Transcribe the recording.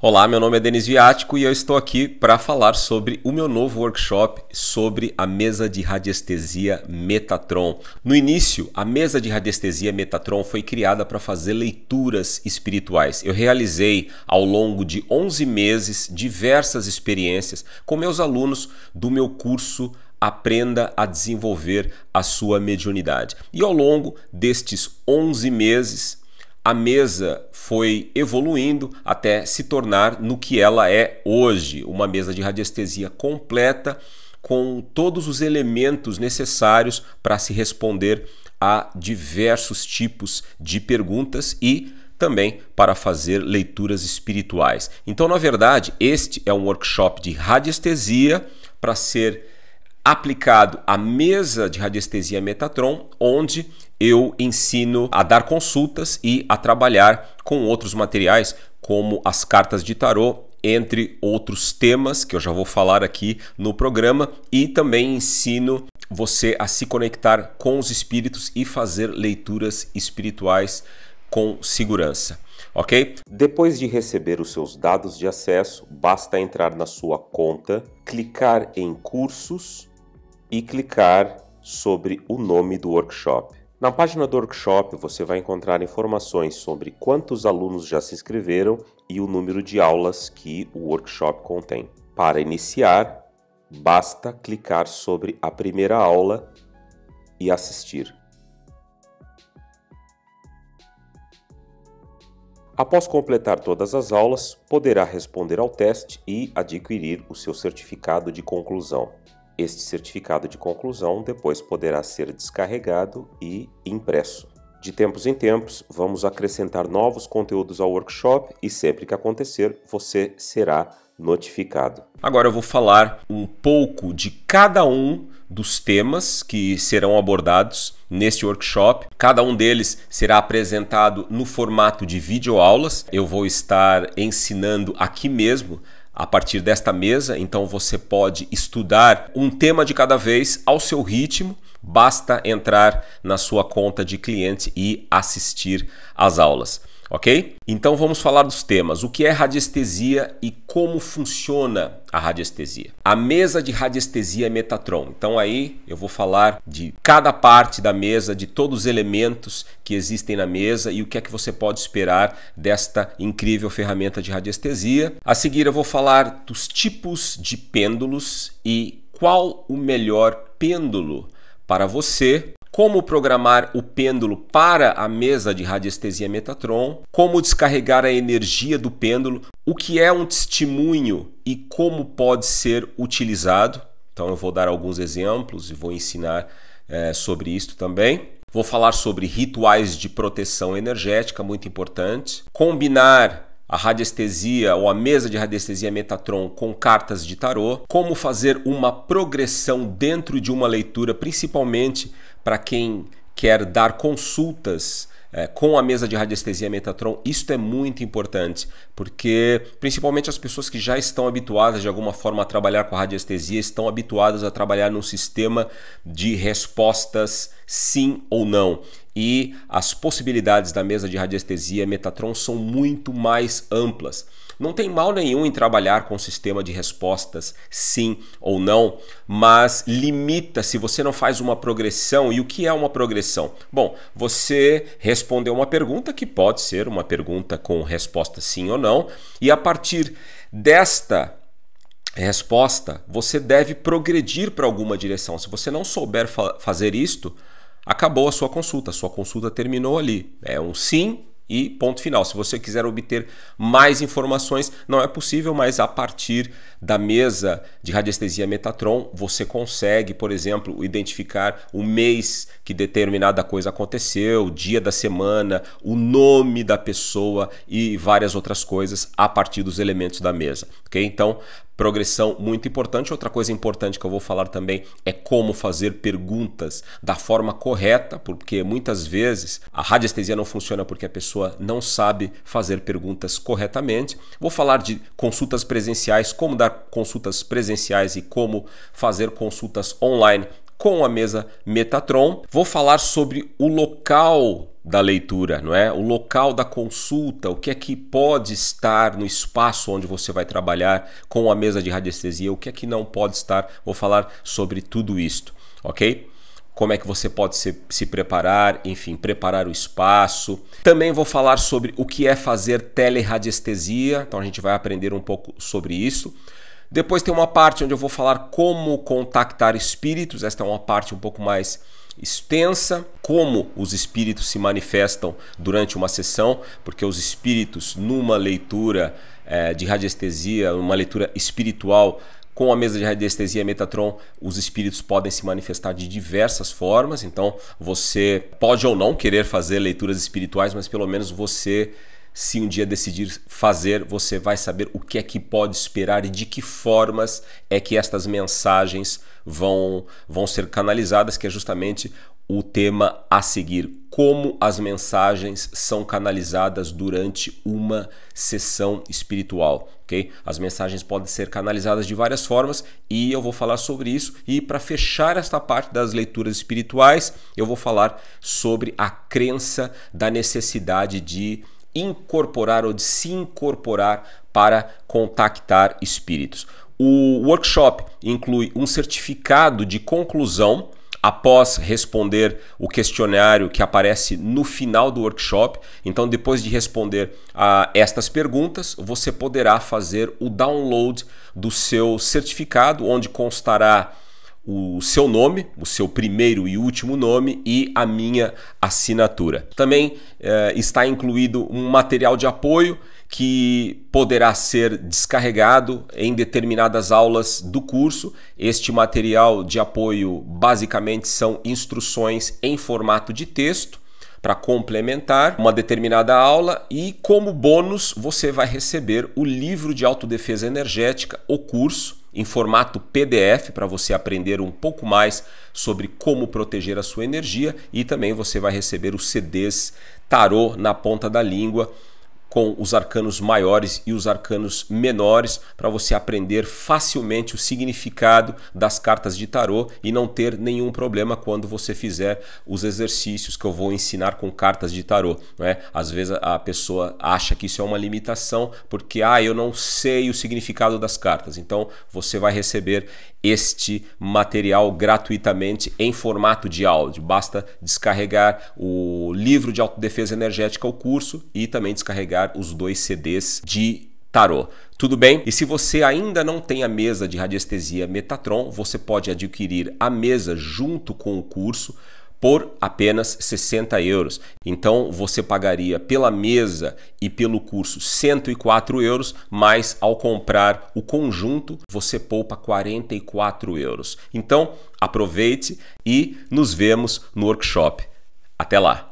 Olá, meu nome é Denis Viático e eu estou aqui para falar sobre o meu novo workshop sobre a mesa de radiestesia Metatron. No início, a mesa de radiestesia Metatron foi criada para fazer leituras espirituais. Eu realizei ao longo de 11 meses diversas experiências com meus alunos do meu curso aprenda a desenvolver a sua mediunidade. E ao longo destes 11 meses, a mesa foi evoluindo até se tornar no que ela é hoje, uma mesa de radiestesia completa com todos os elementos necessários para se responder a diversos tipos de perguntas e também para fazer leituras espirituais. Então, na verdade, este é um workshop de radiestesia para ser aplicado à mesa de radiestesia Metatron, onde eu ensino a dar consultas e a trabalhar com outros materiais, como as cartas de tarô entre outros temas que eu já vou falar aqui no programa e também ensino você a se conectar com os espíritos e fazer leituras espirituais com segurança. Ok? Depois de receber os seus dados de acesso, basta entrar na sua conta, clicar em cursos e clicar sobre o nome do workshop. Na página do workshop você vai encontrar informações sobre quantos alunos já se inscreveram e o número de aulas que o workshop contém. Para iniciar, basta clicar sobre a primeira aula e assistir. Após completar todas as aulas, poderá responder ao teste e adquirir o seu certificado de conclusão. Este certificado de conclusão depois poderá ser descarregado e impresso. De tempos em tempos, vamos acrescentar novos conteúdos ao workshop e sempre que acontecer, você será notificado. Agora eu vou falar um pouco de cada um dos temas que serão abordados neste workshop. Cada um deles será apresentado no formato de videoaulas. Eu vou estar ensinando aqui mesmo a partir desta mesa, então você pode estudar um tema de cada vez ao seu ritmo. Basta entrar na sua conta de cliente e assistir às aulas ok? Então vamos falar dos temas. O que é radiestesia e como funciona a radiestesia? A mesa de radiestesia é Metatron. Então aí eu vou falar de cada parte da mesa, de todos os elementos que existem na mesa e o que é que você pode esperar desta incrível ferramenta de radiestesia. A seguir eu vou falar dos tipos de pêndulos e qual o melhor pêndulo para você como programar o pêndulo para a mesa de radiestesia Metatron, como descarregar a energia do pêndulo, o que é um testemunho e como pode ser utilizado. Então eu vou dar alguns exemplos e vou ensinar é, sobre isto também. Vou falar sobre rituais de proteção energética, muito importante. Combinar a radiestesia ou a mesa de radiestesia Metatron com cartas de tarô, como fazer uma progressão dentro de uma leitura, principalmente para quem quer dar consultas é, com a mesa de radiestesia Metatron, isto é muito importante, porque principalmente as pessoas que já estão habituadas de alguma forma a trabalhar com a radiestesia, estão habituadas a trabalhar num sistema de respostas sim ou não e as possibilidades da mesa de radiestesia Metatron são muito mais amplas. Não tem mal nenhum em trabalhar com o sistema de respostas sim ou não, mas limita se você não faz uma progressão. E o que é uma progressão? Bom, você respondeu uma pergunta que pode ser uma pergunta com resposta sim ou não, e a partir desta resposta, você deve progredir para alguma direção. Se você não souber fa fazer isto, acabou a sua consulta, a sua consulta terminou ali. É um sim e ponto final. Se você quiser obter mais informações, não é possível, mas a partir da mesa de radiestesia Metatron, você consegue, por exemplo, identificar o mês que determinada coisa aconteceu, o dia da semana, o nome da pessoa e várias outras coisas a partir dos elementos da mesa. Ok? Então, progressão muito importante. Outra coisa importante que eu vou falar também é como fazer perguntas da forma correta, porque muitas vezes a radiestesia não funciona porque a pessoa não sabe fazer perguntas corretamente. Vou falar de consultas presenciais, como dar consultas presenciais e como fazer consultas online com a mesa Metatron. Vou falar sobre o local da leitura, não é? O local da consulta, o que é que pode estar no espaço onde você vai trabalhar com a mesa de radiestesia, o que é que não pode estar. Vou falar sobre tudo isto, ok? como é que você pode se, se, preparar, enfim, preparar o espaço. Também vou falar sobre o que é fazer teleradiestesia, então a gente vai aprender um pouco sobre isso. Depois tem uma parte onde eu vou falar como contactar espíritos, esta é uma parte um pouco mais extensa, como os espíritos se manifestam durante uma sessão, porque os espíritos, numa leitura é, de radiestesia, uma leitura espiritual, com a mesa de radiestesia Metatron, os espíritos podem se manifestar de diversas formas, então você pode ou não querer fazer leituras espirituais, mas pelo menos você se um dia decidir fazer, você vai saber o que é que pode esperar e de que formas é que estas mensagens vão, vão ser canalizadas, que é justamente o tema a seguir: como as mensagens são canalizadas durante uma sessão espiritual. Ok? As mensagens podem ser canalizadas de várias formas e eu vou falar sobre isso. E para fechar esta parte das leituras espirituais, eu vou falar sobre a crença da necessidade de incorporar ou de se incorporar para contactar espíritos. O workshop inclui um certificado de conclusão após responder o questionário que aparece no final do workshop. Então, depois de responder a estas perguntas, você poderá fazer o download do seu certificado, onde constará o seu nome, o seu primeiro e último nome e a minha assinatura. Também eh, está incluído um material de apoio que poderá ser descarregado em determinadas aulas do curso. Este material de apoio basicamente são instruções em formato de texto para complementar uma determinada aula e como bônus você vai receber o livro de autodefesa energética, o curso em formato PDF para você aprender um pouco mais sobre como proteger a sua energia e também você vai receber os CDs Tarô na ponta da língua com os arcanos maiores e os arcanos menores para você aprender facilmente o significado das cartas de tarô e não ter nenhum problema quando você fizer os exercícios que eu vou ensinar com cartas de tarô. Né? Às vezes a pessoa acha que isso é uma limitação porque ah, eu não sei o significado das cartas. Então você vai receber este material gratuitamente em formato de áudio. Basta descarregar o livro de autodefesa energética, o curso, e também descarregar os dois CDs de tarô. Tudo bem? E se você ainda não tem a mesa de radiestesia Metatron, você pode adquirir a mesa junto com o curso por apenas 60 euros. Então você pagaria pela mesa e pelo curso 104 euros, mas ao comprar o conjunto você poupa 44 euros. Então aproveite e nos vemos no workshop. Até lá!